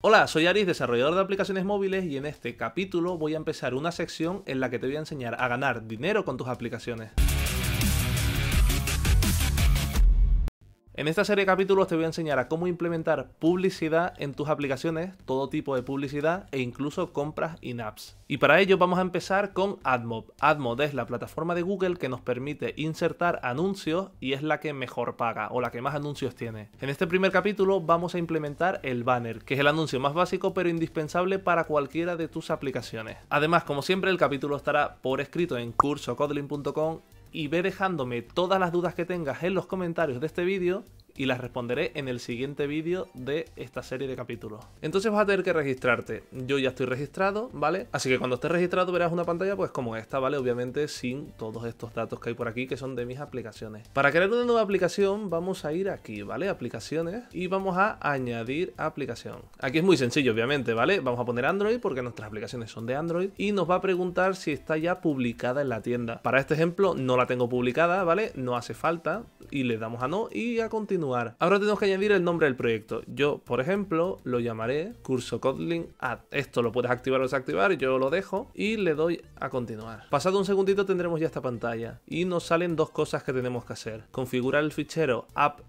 Hola, soy Aris, desarrollador de aplicaciones móviles y en este capítulo voy a empezar una sección en la que te voy a enseñar a ganar dinero con tus aplicaciones. En esta serie de capítulos te voy a enseñar a cómo implementar publicidad en tus aplicaciones, todo tipo de publicidad e incluso compras in-apps. Y para ello vamos a empezar con AdMob. AdMob es la plataforma de Google que nos permite insertar anuncios y es la que mejor paga o la que más anuncios tiene. En este primer capítulo vamos a implementar el banner, que es el anuncio más básico pero indispensable para cualquiera de tus aplicaciones. Además, como siempre, el capítulo estará por escrito en cursocodling.com y ve dejándome todas las dudas que tengas en los comentarios de este vídeo y las responderé en el siguiente vídeo de esta serie de capítulos. Entonces vas a tener que registrarte. Yo ya estoy registrado, ¿vale? Así que cuando estés registrado verás una pantalla pues como esta, ¿vale? Obviamente sin todos estos datos que hay por aquí que son de mis aplicaciones. Para crear una nueva aplicación vamos a ir aquí, ¿vale? Aplicaciones y vamos a añadir aplicación. Aquí es muy sencillo, obviamente, ¿vale? Vamos a poner Android porque nuestras aplicaciones son de Android y nos va a preguntar si está ya publicada en la tienda. Para este ejemplo no la tengo publicada, ¿vale? No hace falta y le damos a no y a continuar Ahora tenemos que añadir el nombre del proyecto. Yo, por ejemplo, lo llamaré curso Kotlin Add. Ah, esto lo puedes activar o desactivar, yo lo dejo y le doy a continuar. Pasado un segundito tendremos ya esta pantalla y nos salen dos cosas que tenemos que hacer. Configurar el fichero app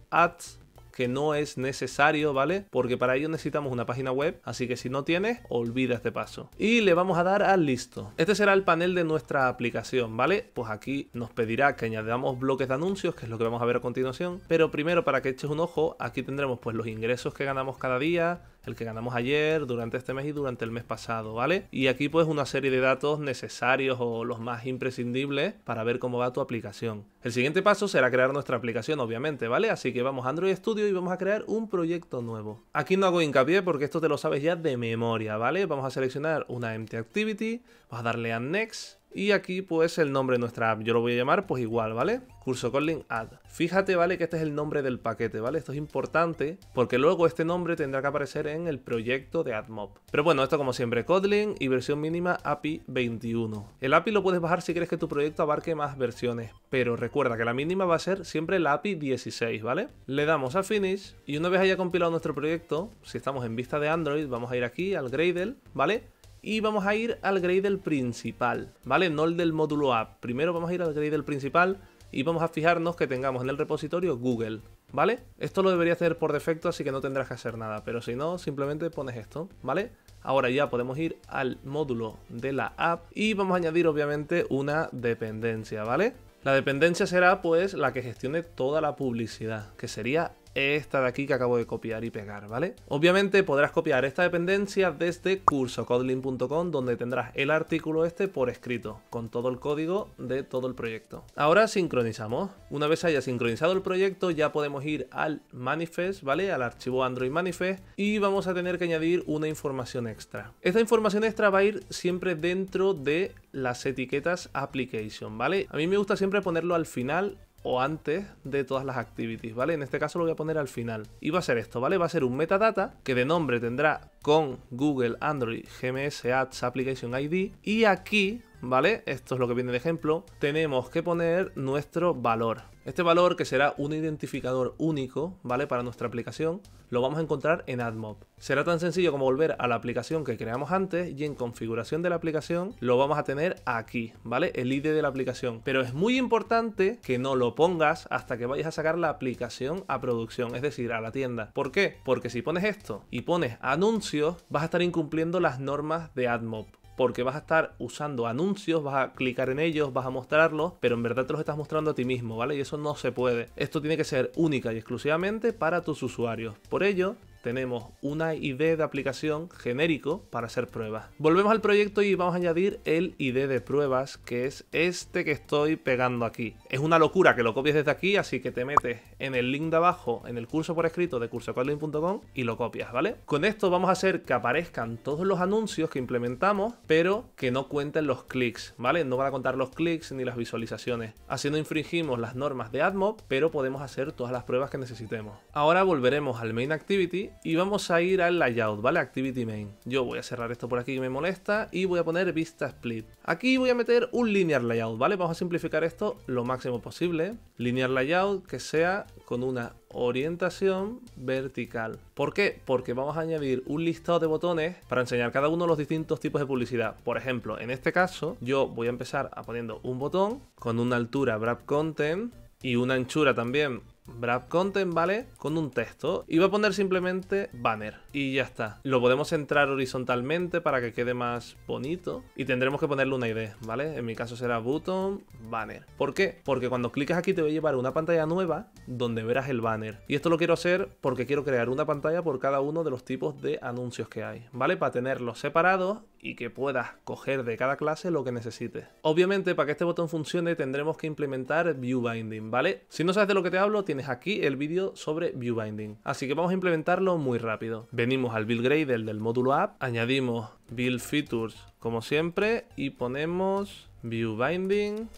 que no es necesario, ¿vale? Porque para ello necesitamos una página web, así que si no tienes, olvida este paso. Y le vamos a dar al listo. Este será el panel de nuestra aplicación, ¿vale? Pues aquí nos pedirá que añadamos bloques de anuncios, que es lo que vamos a ver a continuación, pero primero para que eches un ojo, aquí tendremos pues los ingresos que ganamos cada día, el que ganamos ayer, durante este mes y durante el mes pasado, ¿vale? Y aquí pues una serie de datos necesarios o los más imprescindibles para ver cómo va tu aplicación. El siguiente paso será crear nuestra aplicación, obviamente, ¿vale? Así que vamos a Android Studio y vamos a crear un proyecto nuevo. Aquí no hago hincapié porque esto te lo sabes ya de memoria, ¿vale? Vamos a seleccionar una Empty Activity, vamos a darle a Next y aquí pues el nombre de nuestra app, yo lo voy a llamar pues igual, ¿vale? Curso Kotlin Add. Fíjate, ¿vale? Que este es el nombre del paquete, ¿vale? Esto es importante porque luego este nombre tendrá que aparecer en el proyecto de AdMob. Pero bueno, esto como siempre, Kotlin y versión mínima API 21. El API lo puedes bajar si quieres que tu proyecto abarque más versiones, pero recuerda que la mínima va a ser siempre la API 16, ¿vale? Le damos a Finish y una vez haya compilado nuestro proyecto, si estamos en vista de Android, vamos a ir aquí al Gradle, ¿vale? Y vamos a ir al del principal, ¿vale? No el del módulo app. Primero vamos a ir al del principal y vamos a fijarnos que tengamos en el repositorio Google, ¿vale? Esto lo debería hacer por defecto, así que no tendrás que hacer nada, pero si no, simplemente pones esto, ¿vale? Ahora ya podemos ir al módulo de la app y vamos a añadir obviamente una dependencia, ¿vale? La dependencia será pues la que gestione toda la publicidad, que sería esta de aquí que acabo de copiar y pegar, ¿vale? Obviamente podrás copiar esta dependencia desde curso.codlin.com, donde tendrás el artículo este por escrito, con todo el código de todo el proyecto. Ahora sincronizamos. Una vez haya sincronizado el proyecto ya podemos ir al manifest, ¿vale? Al archivo Android manifest y vamos a tener que añadir una información extra. Esta información extra va a ir siempre dentro de las etiquetas application, ¿vale? A mí me gusta siempre ponerlo al final o antes de todas las activities, ¿vale? En este caso lo voy a poner al final. Y va a ser esto, ¿vale? Va a ser un metadata que de nombre tendrá con Google Android GMS Ads Application ID y aquí ¿vale? Esto es lo que viene de ejemplo. Tenemos que poner nuestro valor. Este valor, que será un identificador único, ¿vale? Para nuestra aplicación, lo vamos a encontrar en AdMob. Será tan sencillo como volver a la aplicación que creamos antes y en configuración de la aplicación lo vamos a tener aquí, ¿vale? El ID de la aplicación. Pero es muy importante que no lo pongas hasta que vayas a sacar la aplicación a producción, es decir, a la tienda. ¿Por qué? Porque si pones esto y pones anuncios, vas a estar incumpliendo las normas de AdMob porque vas a estar usando anuncios, vas a clicar en ellos, vas a mostrarlos, pero en verdad te los estás mostrando a ti mismo, ¿vale? Y eso no se puede. Esto tiene que ser única y exclusivamente para tus usuarios. Por ello, tenemos una ID de aplicación genérico para hacer pruebas. Volvemos al proyecto y vamos a añadir el ID de pruebas, que es este que estoy pegando aquí. Es una locura que lo copies desde aquí, así que te metes en el link de abajo, en el curso por escrito de CursoCodeline.com y lo copias, ¿vale? Con esto vamos a hacer que aparezcan todos los anuncios que implementamos, pero que no cuenten los clics, ¿vale? No van a contar los clics ni las visualizaciones. Así no infringimos las normas de AdMob, pero podemos hacer todas las pruebas que necesitemos. Ahora volveremos al Main Activity y vamos a ir al layout, ¿vale? Activity main. Yo voy a cerrar esto por aquí que me molesta y voy a poner vista split. Aquí voy a meter un linear layout, ¿vale? Vamos a simplificar esto lo máximo posible. Linear layout que sea con una orientación vertical. ¿Por qué? Porque vamos a añadir un listado de botones para enseñar cada uno de los distintos tipos de publicidad. Por ejemplo, en este caso yo voy a empezar a poniendo un botón con una altura wrap content y una anchura también Brad Content, ¿vale? Con un texto. Y voy a poner simplemente banner. Y ya está. Lo podemos centrar horizontalmente para que quede más bonito. Y tendremos que ponerle una ID, ¿vale? En mi caso será button, banner. ¿Por qué? Porque cuando clicas aquí te voy a llevar una pantalla nueva donde verás el banner. Y esto lo quiero hacer porque quiero crear una pantalla por cada uno de los tipos de anuncios que hay, ¿vale? Para tenerlos separados y que puedas coger de cada clase lo que necesites. Obviamente para que este botón funcione tendremos que implementar View Binding, ¿vale? Si no sabes de lo que te hablo tienes aquí el vídeo sobre View Binding, así que vamos a implementarlo muy rápido. Venimos al BuildGradle del módulo app, añadimos BuildFeatures Features como siempre y ponemos View Binding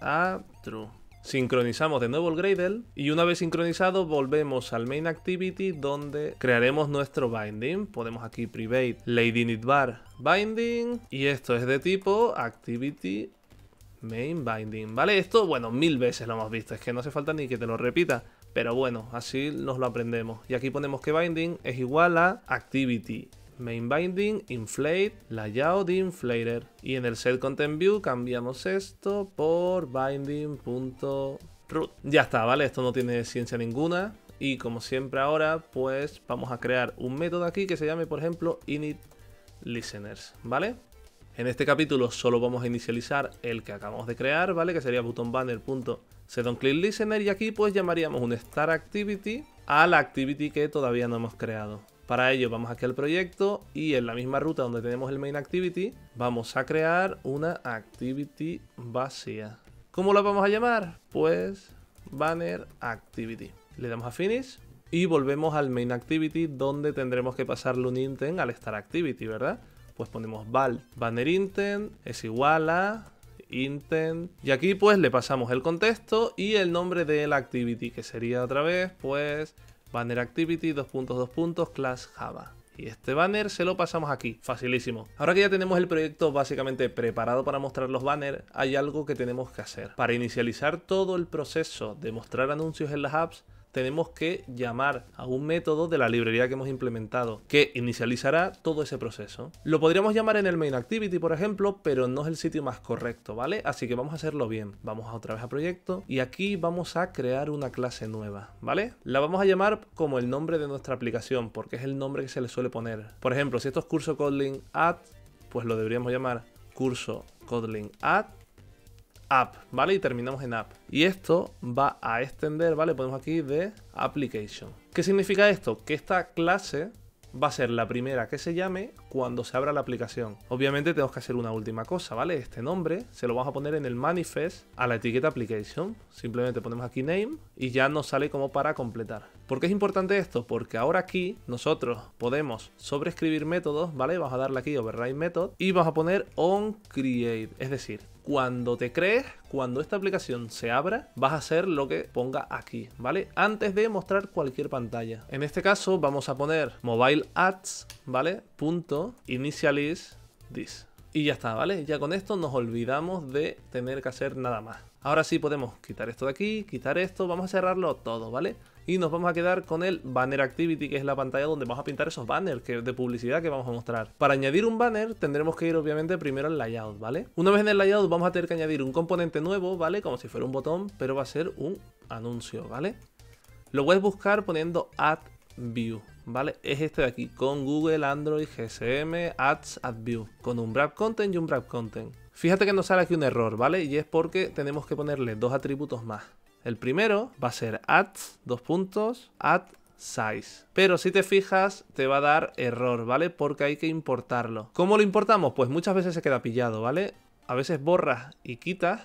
a True. Sincronizamos de nuevo el Gradle y una vez sincronizado volvemos al Main Activity donde crearemos nuestro binding. Podemos aquí private Lady bar Binding y esto es de tipo Activity Main Binding, ¿vale? Esto, bueno, mil veces lo hemos visto, es que no hace falta ni que te lo repita. Pero bueno, así nos lo aprendemos. Y aquí ponemos que binding es igual a activity main binding, inflate, layout inflater Y en el set content view cambiamos esto por binding.root. Ya está, ¿vale? Esto no tiene ciencia ninguna. Y como siempre ahora, pues vamos a crear un método aquí que se llame, por ejemplo, init listeners, ¿vale? En este capítulo solo vamos a inicializar el que acabamos de crear, ¿vale? Que sería buttonbanner.setOnClickListener y aquí pues llamaríamos un start activity a la activity que todavía no hemos creado. Para ello vamos aquí al proyecto y en la misma ruta donde tenemos el main activity vamos a crear una activity vacía. ¿Cómo la vamos a llamar? Pues banner activity. Le damos a finish y volvemos al main activity donde tendremos que pasarle un intent al star activity, ¿verdad? Pues ponemos val banner intent es igual a intent y aquí pues le pasamos el contexto y el nombre de la activity que sería otra vez pues Banner Activity, 2.2 Class Java. Y este banner se lo pasamos aquí, facilísimo. Ahora que ya tenemos el proyecto básicamente preparado para mostrar los banners, hay algo que tenemos que hacer. Para inicializar todo el proceso de mostrar anuncios en las apps, tenemos que llamar a un método de la librería que hemos implementado, que inicializará todo ese proceso. Lo podríamos llamar en el main activity, por ejemplo, pero no es el sitio más correcto, ¿vale? Así que vamos a hacerlo bien. Vamos a otra vez a proyecto y aquí vamos a crear una clase nueva, ¿vale? La vamos a llamar como el nombre de nuestra aplicación, porque es el nombre que se le suele poner. Por ejemplo, si esto es curso Kotlin Add, pues lo deberíamos llamar curso Kotlin Add app, ¿vale? Y terminamos en app. Y esto va a extender, ¿vale? Ponemos aquí de application. ¿Qué significa esto? Que esta clase va a ser la primera que se llame cuando se abra la aplicación. Obviamente tenemos que hacer una última cosa, ¿vale? Este nombre se lo vamos a poner en el manifest a la etiqueta application. Simplemente ponemos aquí name y ya nos sale como para completar. ¿Por qué es importante esto? Porque ahora aquí nosotros podemos sobreescribir métodos, ¿vale? Vamos a darle aquí override method y vamos a poner onCreate, es decir, cuando te crees, cuando esta aplicación se abra, vas a hacer lo que ponga aquí, ¿vale? Antes de mostrar cualquier pantalla. En este caso vamos a poner mobile ads, ¿vale? Punto initialize this. Y ya está, ¿vale? Ya con esto nos olvidamos de tener que hacer nada más. Ahora sí podemos quitar esto de aquí, quitar esto, vamos a cerrarlo todo, ¿vale? y nos vamos a quedar con el Banner Activity, que es la pantalla donde vamos a pintar esos banners que, de publicidad que vamos a mostrar. Para añadir un banner tendremos que ir obviamente primero al layout, ¿vale? Una vez en el layout vamos a tener que añadir un componente nuevo, ¿vale? Como si fuera un botón, pero va a ser un anuncio, ¿vale? Lo voy a buscar poniendo Ad View, ¿vale? Es este de aquí, con Google, Android, GSM, Ads, ad view. con un Wrap Content y un Wrap Content. Fíjate que nos sale aquí un error, ¿vale? Y es porque tenemos que ponerle dos atributos más. El primero va a ser at, dos puntos, at Pero si te fijas, te va a dar error, ¿vale? Porque hay que importarlo. ¿Cómo lo importamos? Pues muchas veces se queda pillado, ¿vale? A veces borras y quitas,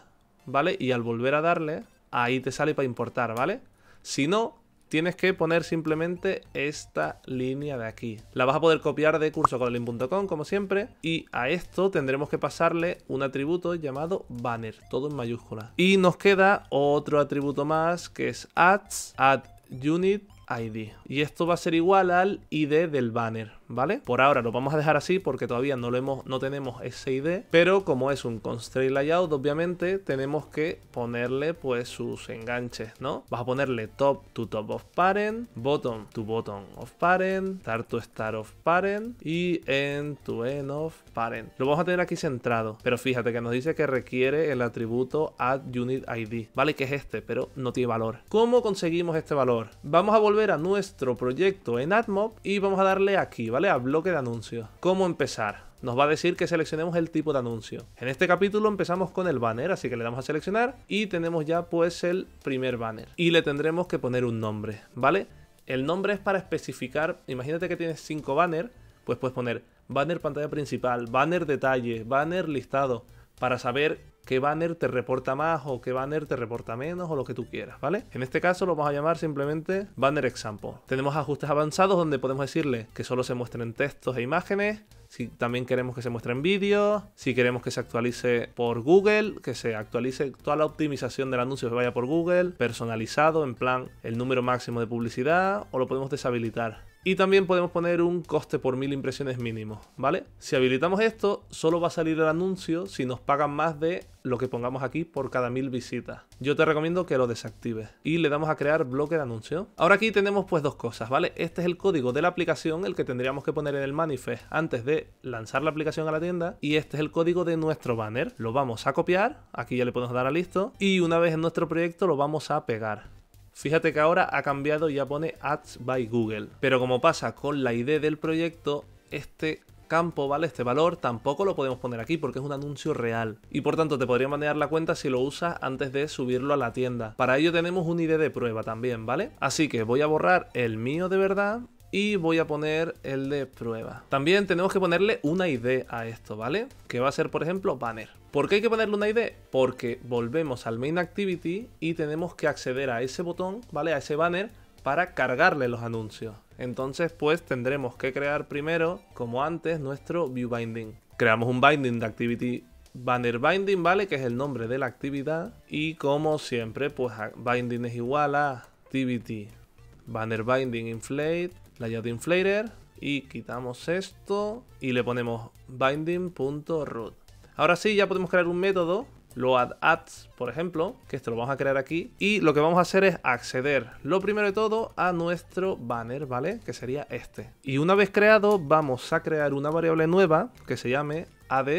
¿vale? Y al volver a darle, ahí te sale para importar, ¿vale? Si no, tienes que poner simplemente esta línea de aquí. La vas a poder copiar de cursocolin.com como siempre y a esto tendremos que pasarle un atributo llamado banner, todo en mayúscula. Y nos queda otro atributo más que es ads, add unit ID. Y esto va a ser igual al ID del banner. ¿vale? Por ahora lo vamos a dejar así porque todavía no, lo hemos, no tenemos ese ID, pero como es un constraint layout, obviamente tenemos que ponerle pues sus enganches, ¿no? Vas a ponerle top to top of parent, bottom to bottom of parent, start to start of parent y end to end of parent. Lo vamos a tener aquí centrado, pero fíjate que nos dice que requiere el atributo add unit ID, ¿vale? Que es este, pero no tiene valor. ¿Cómo conseguimos este valor? Vamos a volver a nuestro proyecto en AdMob y vamos a darle aquí, ¿vale? a bloque de anuncios. ¿Cómo empezar? nos va a decir que seleccionemos el tipo de anuncio. En este capítulo empezamos con el banner, así que le damos a seleccionar y tenemos ya pues el primer banner. Y le tendremos que poner un nombre, ¿vale? El nombre es para especificar, imagínate que tienes cinco banners, pues puedes poner banner pantalla principal, banner detalle, banner listado, para saber qué banner te reporta más o qué banner te reporta menos o lo que tú quieras, ¿vale? En este caso lo vamos a llamar simplemente banner example. Tenemos ajustes avanzados donde podemos decirle que solo se muestren textos e imágenes, si también queremos que se muestren vídeos, si queremos que se actualice por Google, que se actualice toda la optimización del anuncio que vaya por Google, personalizado en plan el número máximo de publicidad o lo podemos deshabilitar. Y también podemos poner un coste por mil impresiones mínimo, ¿vale? Si habilitamos esto, solo va a salir el anuncio si nos pagan más de lo que pongamos aquí por cada mil visitas. Yo te recomiendo que lo desactives. Y le damos a crear bloque de anuncio. Ahora aquí tenemos pues dos cosas, ¿vale? Este es el código de la aplicación, el que tendríamos que poner en el manifest antes de lanzar la aplicación a la tienda. Y este es el código de nuestro banner. Lo vamos a copiar, aquí ya le podemos dar a listo. Y una vez en nuestro proyecto lo vamos a pegar. Fíjate que ahora ha cambiado y ya pone Ads by Google. Pero como pasa con la ID del proyecto, este campo, ¿vale? Este valor tampoco lo podemos poner aquí porque es un anuncio real. Y por tanto te podría manejar la cuenta si lo usas antes de subirlo a la tienda. Para ello tenemos un ID de prueba también, ¿vale? Así que voy a borrar el mío de verdad y voy a poner el de prueba. También tenemos que ponerle una ID a esto, ¿vale? Que va a ser, por ejemplo, banner. ¿Por qué hay que ponerle una ID? Porque volvemos al main activity y tenemos que acceder a ese botón, ¿vale? A ese banner para cargarle los anuncios. Entonces, pues tendremos que crear primero, como antes, nuestro view binding. Creamos un binding de activity banner binding, ¿vale? Que es el nombre de la actividad. Y como siempre, pues binding es igual a activity banner binding inflate layout inflator y quitamos esto y le ponemos binding.root. Ahora sí, ya podemos crear un método lo ads, por ejemplo, que esto lo vamos a crear aquí y lo que vamos a hacer es acceder, lo primero de todo, a nuestro banner, ¿vale? Que sería este. Y una vez creado, vamos a crear una variable nueva que se llame ad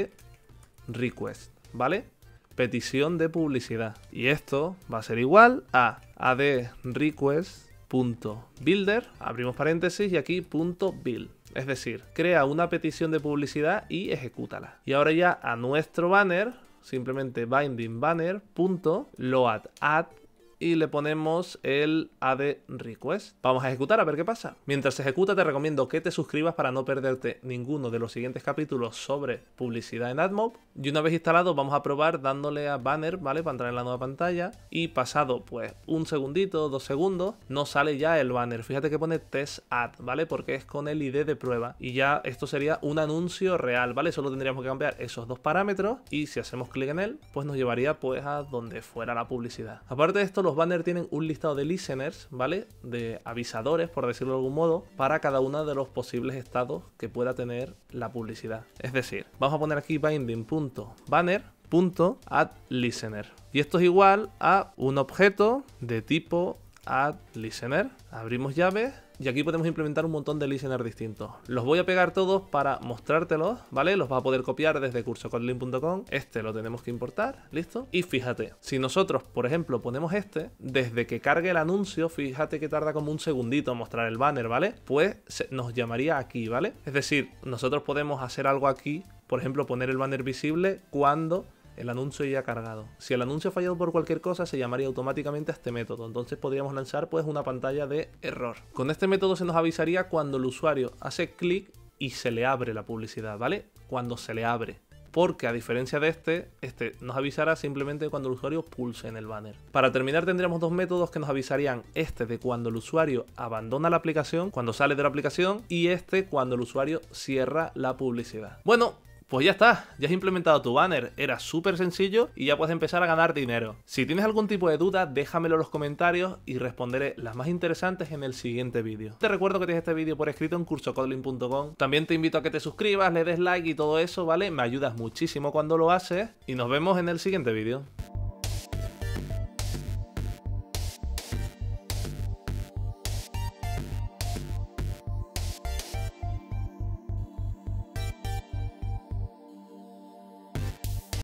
request, ¿vale? Petición de publicidad. Y esto va a ser igual a ad request builder, abrimos paréntesis y aquí punto build. Es decir, crea una petición de publicidad y ejecútala. Y ahora ya a nuestro banner, simplemente binding banner y le ponemos el AD request. Vamos a ejecutar a ver qué pasa. Mientras se ejecuta te recomiendo que te suscribas para no perderte ninguno de los siguientes capítulos sobre publicidad en AdMob y una vez instalado vamos a probar dándole a banner, ¿vale? Para entrar en la nueva pantalla. Y pasado pues un segundito, dos segundos, nos sale ya el banner. Fíjate que pone test ad, ¿vale? Porque es con el ID de prueba. Y ya esto sería un anuncio real, ¿vale? Solo tendríamos que cambiar esos dos parámetros. Y si hacemos clic en él, pues nos llevaría pues a donde fuera la publicidad. Aparte de esto, los banners tienen un listado de listeners, ¿vale? De avisadores, por decirlo de algún modo, para cada uno de los posibles estados que pueda tener la publicidad. Es decir, vamos a poner aquí binding y esto es igual a un objeto de tipo AddListener, abrimos llaves y aquí podemos implementar un montón de listener distintos. Los voy a pegar todos para mostrártelos, ¿vale? Los vas a poder copiar desde cursocotlin.com. Este lo tenemos que importar, ¿listo? Y fíjate, si nosotros, por ejemplo, ponemos este, desde que cargue el anuncio, fíjate que tarda como un segundito mostrar el banner, ¿vale? Pues nos llamaría aquí, ¿vale? Es decir, nosotros podemos hacer algo aquí por ejemplo, poner el banner visible cuando el anuncio ya ha cargado. Si el anuncio ha fallado por cualquier cosa, se llamaría automáticamente a este método. Entonces podríamos lanzar pues una pantalla de error. Con este método se nos avisaría cuando el usuario hace clic y se le abre la publicidad, ¿vale? Cuando se le abre. Porque a diferencia de este, este nos avisará simplemente cuando el usuario pulse en el banner. Para terminar tendríamos dos métodos que nos avisarían. Este de cuando el usuario abandona la aplicación, cuando sale de la aplicación, y este cuando el usuario cierra la publicidad. Bueno, pues ya está, ya has implementado tu banner, era súper sencillo y ya puedes empezar a ganar dinero. Si tienes algún tipo de duda, déjamelo en los comentarios y responderé las más interesantes en el siguiente vídeo. Te recuerdo que tienes este vídeo por escrito en cursocodling.com. También te invito a que te suscribas, le des like y todo eso, ¿vale? Me ayudas muchísimo cuando lo haces y nos vemos en el siguiente vídeo.